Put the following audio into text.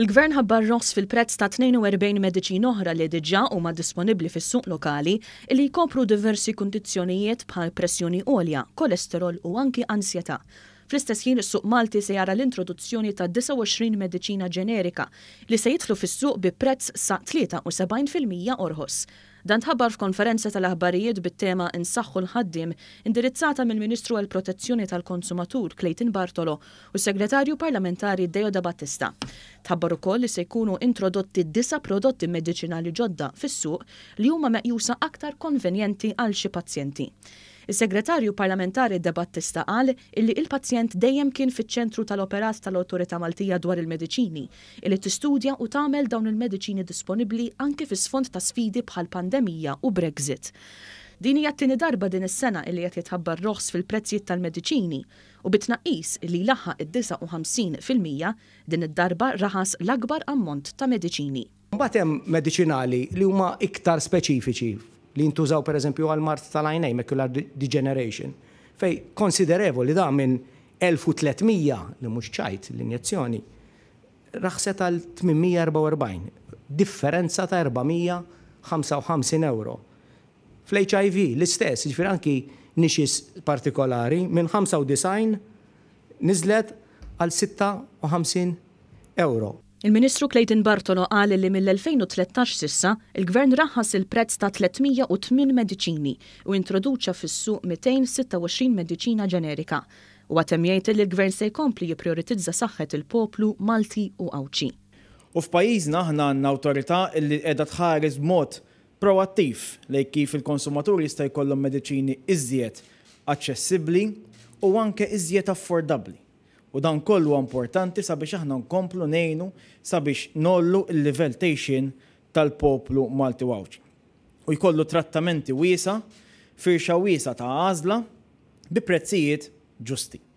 Il-gvern ħabbar ross fil-prezz ta' 42 mediċin oħra li diġà huma disponibbli fis-suq lokali li jkopru diversi kundizzjonijiet bħal pressjoni għolja, kolesterol u anki ansjetà. Fl-istess ħin is-suq Malti se jara l-introduzzjoni ta' 29 mediċina ġenerika li se jitlu fis-suq bi prezz sa' 73% orħos. Dan tħabbar f'konferenza tal-aħbarijiet bit-tema Insaħħu l-ħaddim indirizzata mill-Ministru għal protezzjoni tal-Konsumatur Clayton Bartolo u segretarju parlamentari Deoda Battista. Tħabbar ukoll li se jkunu introdotti disa prodotti mediċinali ġodda fis-suq li huma meqjusa aktar konvenjenti għal xi pazjenti. Is-segretarju parlamentari Debattista qal illi il-pazjent dejjem kien fiċ-ċentru tal-operat tal-Awtorità Maltija dwar il-mediċini, illi tistudja u tagħmel dawn il-mediċini disponibbli anke fis-sfond ta' sfidi bħal pandemija u Brexit. Din hija t-tieni darba din is-sena illi qed jitħabbar roħs fil-prezzijiet tal-mediċini u bitnaqqis li laħa id-59% fil-mija din id-darba raħas l-akbar ammont ta' mediċini. Mbagħad hemm mediċinali li huma iktar speċifiċi li jintużaw per eżempju għal-mart tal-għajnej, macular degeneration. Fej, li da minn 1300 li mux ċajt l-injezzjoni, raħset għal 844, differenza ta' 455 euro. Fl-HIV l-istess, ġifir anki nixis partikolari minn 95 nizlet għal 56 euro. Il-Ministru Clayton Bartolo qal li mill-2013 sissa il-Gvern raħas il-prezz ta' 308 mediċini u introduċa fis-suq 226 mediċina ġenerika u għatemjajt li l-Gvern se jkompli jiprioritizza saħħet il-poplu Malti u Awċi. U f'pajjiżna aħna għandna awtorità li qiegħda tħares mod proattiv lejn kif il-konsumatur jista' jkollhom mediċini iżjed aċċessibbli u anke iżjed affordabbli. U dan kollu importanti sabiex aħna nkomplu nejnu sabiex nollu il-level tejxin tal-poplu Malti Wawċ. U jkollu trattamenti wiesa, firxa wiesa ta' għazla bi prezzijiet ġusti.